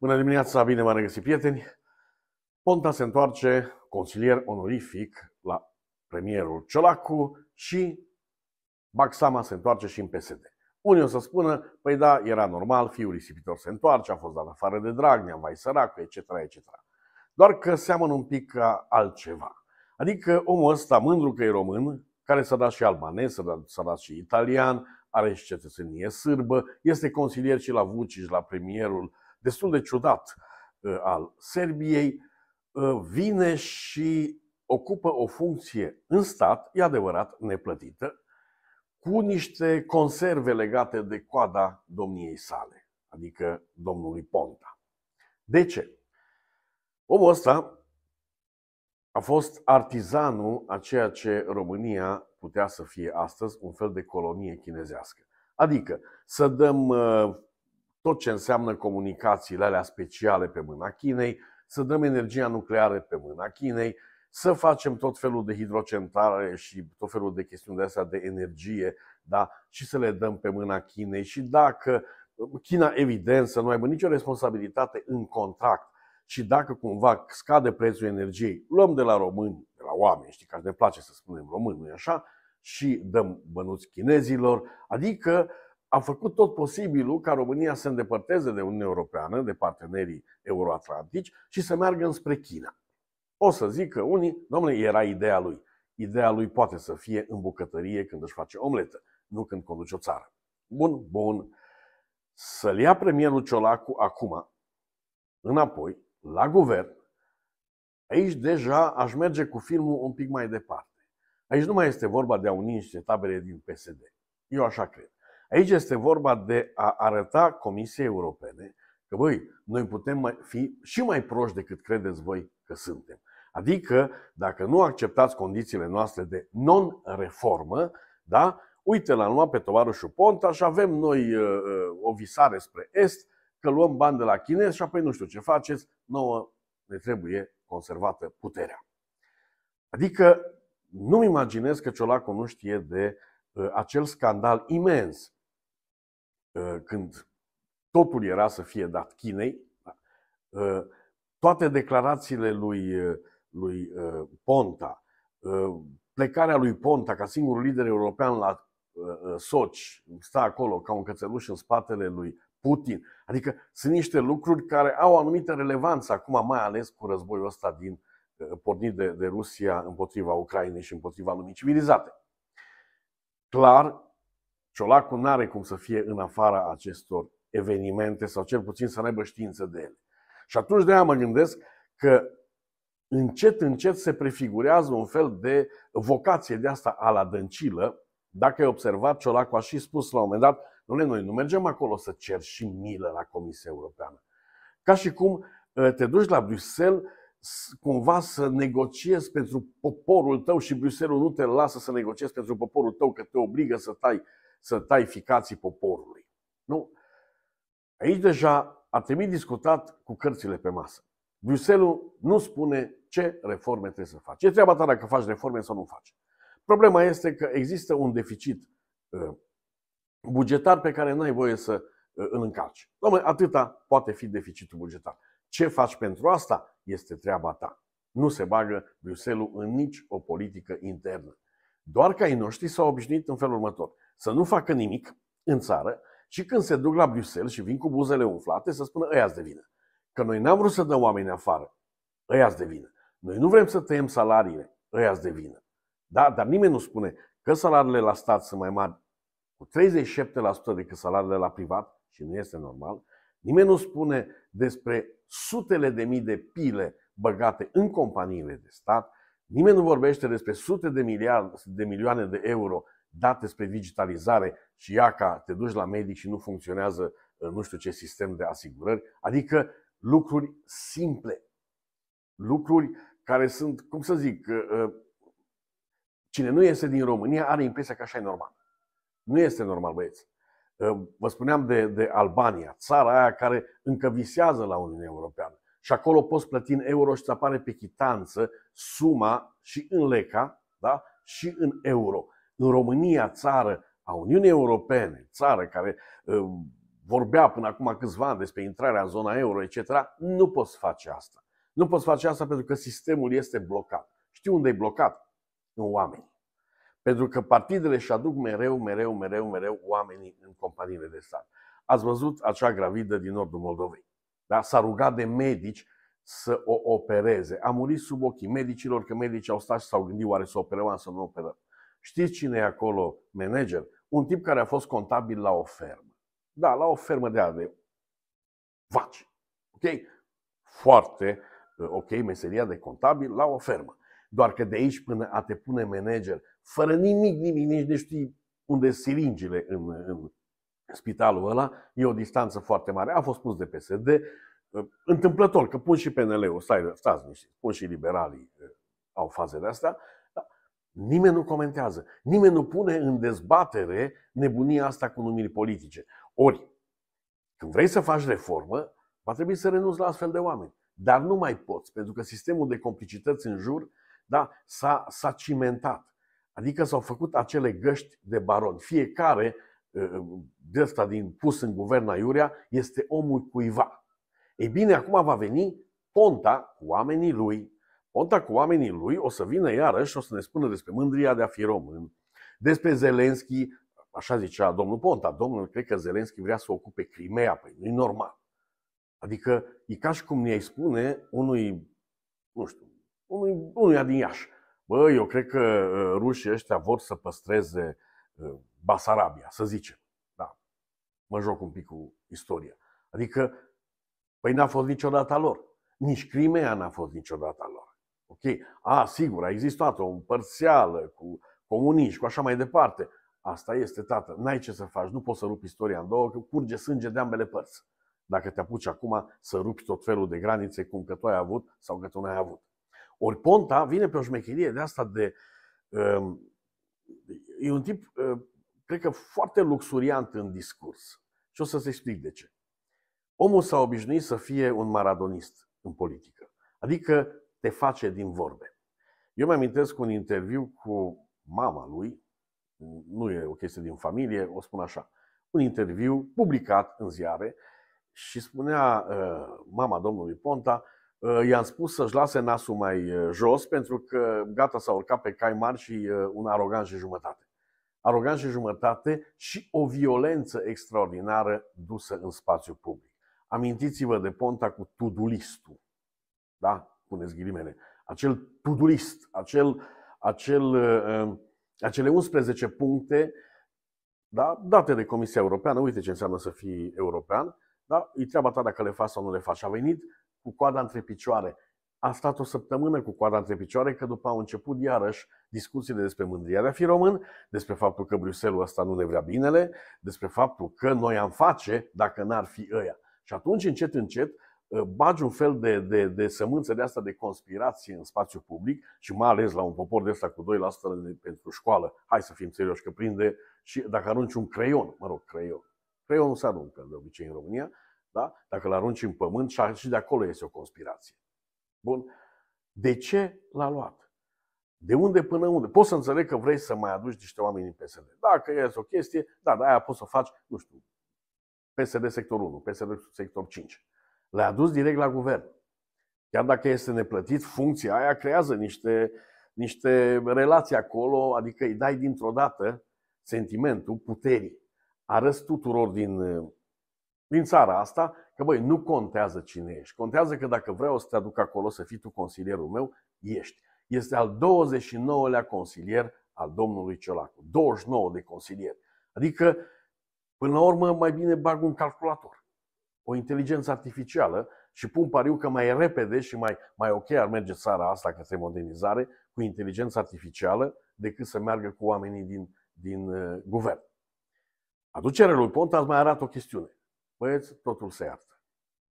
Bună dimineața, bine v-am regăsit, prieteni! Ponta se întoarce consilier onorific la premierul Ciolacu și Baxama se întoarce și în PSD. Unii o să spună, păi da, era normal, fiul risipitor se întoarce, a fost dat afară de Dragnea, vai sărac, etc., etc. Doar că seamănă un pic ca altceva. Adică omul ăsta, mândru că e român, care s-a dat și albanez, s-a dat, s-a dat și italian, are și cetățenie sârbă, este consilier și la Vucic, la premierul uh, destul de ciudat uh, al Serbiei, uh, vine și ocupă o funcție în stat, e adevărat, neplătită, cu niște conserve legate de coada domniei sale, adică domnului Ponta. De ce? Omul ăsta a fost artizanul a ceea ce România putea să fie astăzi un fel de colonie chinezească. Adică să dăm uh, tot ce înseamnă comunicațiile alea speciale pe mâna Chinei, să dăm energia nucleară pe mâna Chinei, să facem tot felul de hidrocentrale și tot felul de chestiuni de astea de energie, da? și să le dăm pe mâna Chinei. Și dacă China, evident, să nu aibă nicio responsabilitate în contract, și dacă cumva scade prețul energiei, luăm de la români, de la oameni, știi, că ne place să spunem români, nu așa, și dăm bănuți chinezilor, adică a făcut tot posibilul ca România să se îndepărteze de Uniunea Europeană, de partenerii euroatlantici și să meargă înspre China. O să zic că unii, domnule, era ideea lui. Ideea lui poate să fie în bucătărie când își face omletă, nu când conduce o țară. Bun, bun. Să-l ia premierul Ciolacu acum, înapoi, la guvern, aici deja aș merge cu filmul un pic mai departe. Aici nu mai este vorba de a uni niște tabere din PSD. Eu așa cred. Aici este vorba de a arăta Comisiei Europene că, băi, noi putem mai fi și mai proști decât credeți voi că suntem. Adică, dacă nu acceptați condițiile noastre de non-reformă, da, uite, l-am luat pe tovarășul Ponta și avem noi uh, uh, o visare spre Est, că luăm bani de la chinezi și apoi nu știu ce faceți, nouă ne trebuie conservată puterea. Adică nu-mi imaginez că Ciolacu nu știe de uh, acel scandal imens Uh, când totul era să fie dat Chinei, uh, toate declarațiile lui, uh, lui Ponta, plecarea lui Ponta ca singurul lider european la Soci, sta acolo ca un cățeluș în spatele lui Putin. Adică sunt niște lucruri care au anumită relevanță acum, mai ales cu războiul ăsta din pornit de, de Rusia împotriva Ucrainei și împotriva lumii civilizate. Clar, Ciolacul nu are cum să fie în afara acestor evenimente sau cel puțin să aibă știință de ele. Și atunci de aia mă gândesc că încet, încet se prefigurează un fel de vocație de asta a la dăncilă. Dacă ai observat, Ciolacu a și spus la un moment dat, nu, noi nu mergem acolo să cer și milă la Comisia Europeană. Ca și cum ă, te duci la Bruxelles cumva să negociezi pentru poporul tău și Bruxelles nu te lasă să negociezi pentru poporul tău, că te obligă să tai să tai ficații poporului. Nu. Aici deja ar trebui discutat cu cărțile pe masă. Bruxelles nu spune ce reforme trebuie să faci. E treaba ta dacă faci reforme sau nu faci. Problema este că există un deficit ă, bugetar pe care n-ai voie să ă, îl încarci. Dom'le, atâta poate fi deficitul bugetar. Ce faci pentru asta este treaba ta. Nu se bagă Bruxelles în nici o politică internă. Doar că ai noștri s-au obișnuit în felul următor să nu facă nimic în țară și când se duc la Bruxelles și vin cu buzele umflate să spună ăia de vină. Că noi n-am vrut să dăm oameni afară, ăia de vină. Noi nu vrem să tăiem salariile, ăia de vină. Da? Dar nimeni nu spune că salariile la stat sunt mai mari cu 37% decât salariile la privat și nu este normal. Nimeni nu spune despre sutele de mii de pile băgate în companiile de stat. Nimeni nu vorbește despre sute de, miliard, de milioane de euro date spre digitalizare și ia ca te duci la medic și nu funcționează uh, nu știu ce sistem de asigurări, adică lucruri simple, lucruri care sunt, cum să zic, uh, uh, cine nu este din România are impresia că așa e normal. Nu este normal, băieți. Vă spuneam de, de Albania, țara aia care încă visează la Uniunea Europeană. Și acolo poți plăti în euro și îți apare pe chitanță suma și în leca da? și în euro în România, țară a Uniunii Europene, țară care uh, vorbea până acum câțiva ani despre intrarea în zona euro, etc., nu poți face asta. Nu poți face asta pentru că sistemul este blocat. Știu unde e blocat? În oameni. Pentru că partidele își aduc mereu, mereu, mereu, mereu oamenii în companiile de stat. Ați văzut acea gravidă din nordul Moldovei. Da? S-a rugat de medici să o opereze. A murit sub ochii medicilor, că medicii au stat și s-au gândit oare să operăm sau nu operăm. Știți cine e acolo manager? Un tip care a fost contabil la o fermă. Da, la o fermă de de vaci. Ok? Foarte ok meseria de contabil la o fermă. Doar că de aici până a te pune manager, fără nimic, nimic, nici nu știi unde siringile în, în spitalul ăla, e o distanță foarte mare. A fost pus de PSD, întâmplător, că pun și PNL-ul, stai, stați niște, pun și liberalii, uh, au faze de astea. Nimeni nu comentează. Nimeni nu pune în dezbatere nebunia asta cu numiri politice. Ori, când vrei să faci reformă, va trebui să renunți la astfel de oameni. Dar nu mai poți, pentru că sistemul de complicități în jur da, s-a, s-a cimentat. Adică s-au făcut acele găști de baron. Fiecare ă, ă, de ăsta din pus în guvern aiurea este omul cuiva. Ei bine, acum va veni Ponta cu oamenii lui, Ponta cu oamenii lui o să vină iarăși și o să ne spună despre mândria de a fi român, despre Zelenski, așa zicea domnul Ponta, domnul, cred că Zelenski vrea să ocupe Crimea, păi nu-i normal. Adică e ca și cum ne-ai spune unui, nu știu, unui, unuia din Iași. Bă, eu cred că uh, rușii ăștia vor să păstreze uh, Basarabia, să zicem. Da, mă joc un pic cu istoria. Adică, păi n-a fost niciodată a lor. Nici Crimea n-a fost niciodată a lor. Ok? A, sigur, a existat o împărțială cu comuniști, cu așa mai departe. Asta este, tată. N-ai ce să faci. Nu poți să rupi istoria în două, că curge sânge de ambele părți. Dacă te apuci acum să rupi tot felul de granițe, cum că tu ai avut sau că tu n-ai avut. Ori Ponta vine pe o șmecherie de asta de... Um, e un tip, uh, cred că foarte luxuriant în discurs. Și o să-ți explic de ce. Omul s-a obișnuit să fie un maradonist în politică. Adică te face din vorbe. Eu mi-amintesc un interviu cu mama lui, nu e o chestie din familie, o spun așa, un interviu publicat în ziare și spunea uh, mama domnului Ponta, uh, i-am spus să-și lase nasul mai uh, jos pentru că gata s-a urcat pe cai mari și uh, un arogan și jumătate. Arogan și jumătate și o violență extraordinară dusă în spațiu public. Amintiți-vă de Ponta cu tudulistul. Da? puneți ghilimele, acel tudurist, acel, acel, uh, acele 11 puncte da, date de Comisia Europeană, uite ce înseamnă să fii european, da, e treaba ta dacă le faci sau nu le faci. A venit cu coada între picioare. A stat o săptămână cu coada între picioare, că după au început iarăși discuțiile despre mândria de a fi român, despre faptul că Bruxelles ăsta nu ne vrea binele, despre faptul că noi am face dacă n-ar fi ăia. Și atunci, încet, încet, Ă, bagi un fel de, de, de sămânță de asta de conspirație în spațiu public și mai ales la un popor de ăsta cu 2% pentru școală, hai să fim serioși că prinde și dacă arunci un creion, mă rog, creion, creion nu se aruncă de obicei în România, da? dacă îl arunci în pământ și de acolo este o conspirație. Bun, de ce l-a luat? De unde până unde? Poți să înțeleg că vrei să mai aduci niște oameni în PSD. Dacă e o chestie, da, dar aia poți să faci, nu știu, PSD sector 1, PSD sector 5 le-a adus direct la guvern. Chiar dacă este neplătit, funcția aia creează niște, niște relații acolo, adică îi dai dintr-o dată sentimentul puterii. Arăți tuturor din, din țara asta că, băi, nu contează cine ești. Contează că dacă vreau să te aduc acolo să fii tu consilierul meu, ești. Este al 29-lea consilier al domnului Ciolacu. 29 de consilieri. Adică, până la urmă, mai bine bag un calculator o inteligență artificială și pun pariu că mai repede și mai, mai ok ar merge țara asta către modernizare cu inteligență artificială decât să meargă cu oamenii din, din uh, guvern. Aducerea lui Ponta îți mai arată o chestiune. Băieți, totul se iartă.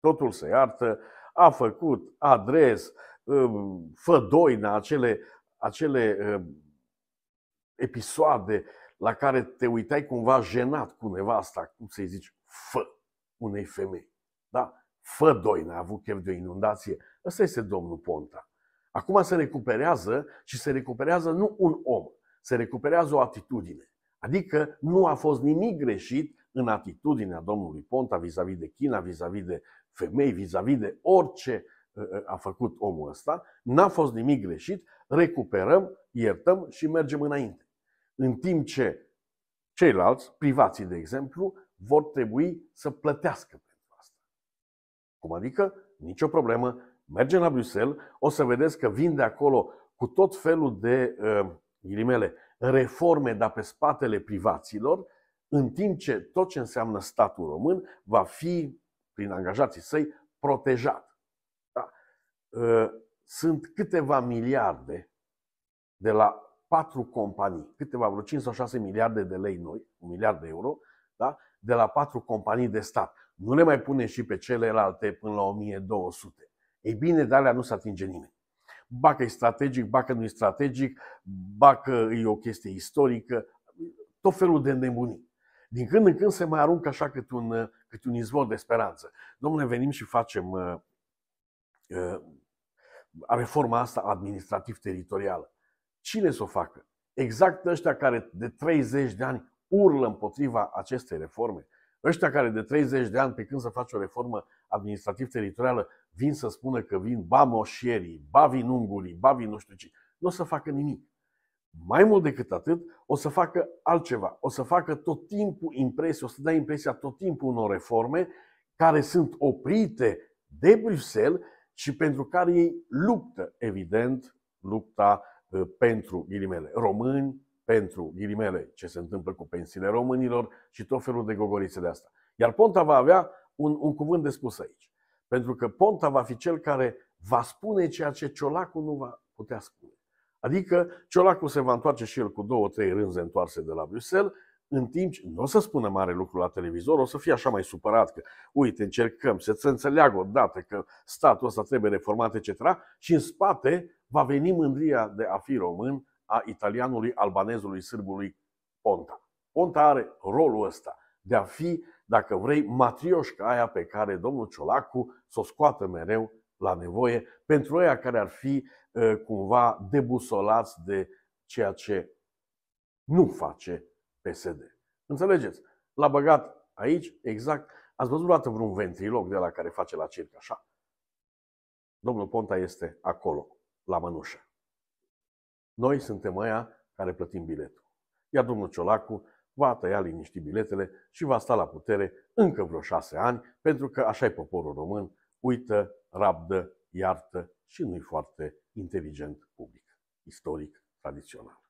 Totul se iartă. A făcut adres, uh, fă na acele, acele uh, episoade la care te uitai cumva jenat cu nevasta, cum să-i zici, fă unei femei. Da? Fă doi, a avut chef de o inundație. Ăsta este domnul Ponta. Acum se recuperează și se recuperează nu un om, se recuperează o atitudine. Adică nu a fost nimic greșit în atitudinea domnului Ponta vis-a-vis de China, vis-a-vis de femei, vis-a-vis de orice ă, ă, a făcut omul ăsta. N-a fost nimic greșit, recuperăm, iertăm și mergem înainte. În timp ce ceilalți, privații de exemplu, vor trebui să plătească pentru asta. Cum adică? Nicio problemă. Mergem la Bruxelles, o să vedeți că vin de acolo cu tot felul de uh, ghilimele, reforme, dar pe spatele privaților, în timp ce tot ce înseamnă statul român va fi, prin angajații săi, protejat. Da? Uh, sunt câteva miliarde de la patru companii, câteva vreo 5 sau 6 miliarde de lei noi, un miliard de euro, da? de la patru companii de stat. Nu le mai punem și pe celelalte până la 1200. Ei bine, de alea nu se atinge nimeni. Bacă e strategic, bacă nu e strategic, bacă e o chestie istorică, tot felul de nebunii. Din când în când se mai aruncă așa cât un, cât un izvor de speranță. Domnule, venim și facem uh, uh, reforma asta administrativ-teritorială. Cine să o facă? Exact ăștia care de 30 de ani urlă împotriva acestei reforme. Ăștia care de 30 de ani, pe când să face o reformă administrativ-teritorială, vin să spună că vin ba moșierii, ba vin ungurii, ba vin nu știu ce, nu o să facă nimic. Mai mult decât atât, o să facă altceva. O să facă tot timpul impresia, o să dea impresia tot timpul unor reforme care sunt oprite de Bruxelles și pentru care ei luptă, evident, lupta uh, pentru ghilimele români, pentru, ghilimele, ce se întâmplă cu pensiile românilor și tot felul de gogorițe de asta. Iar Ponta va avea un, un cuvânt de spus aici. Pentru că Ponta va fi cel care va spune ceea ce Ciolacu nu va putea spune. Adică Ciolacu se va întoarce și el cu două, trei rânze întoarse de la Bruxelles, în timp ce nu o să spună mare lucru la televizor, o să fie așa mai supărat că, uite, încercăm să se înțeleagă odată că statul ăsta trebuie reformat, etc. Și în spate va veni mândria de a fi român, a italianului, albanezului, sârbului Ponta. Ponta are rolul ăsta de a fi, dacă vrei, matrioșca aia pe care domnul Ciolacu să o scoată mereu la nevoie pentru aia care ar fi ă, cumva debusolați de ceea ce nu face PSD. Înțelegeți? L-a băgat aici, exact. Ați văzut vreodată vreun ventrilog de la care face la circ așa? Domnul Ponta este acolo, la mănușă. Noi suntem aia care plătim biletul. Iar domnul Ciolacu va tăia liniști biletele și va sta la putere încă vreo șase ani, pentru că așa e poporul român, uită, rabdă, iartă și nu-i foarte inteligent public, istoric, tradițional.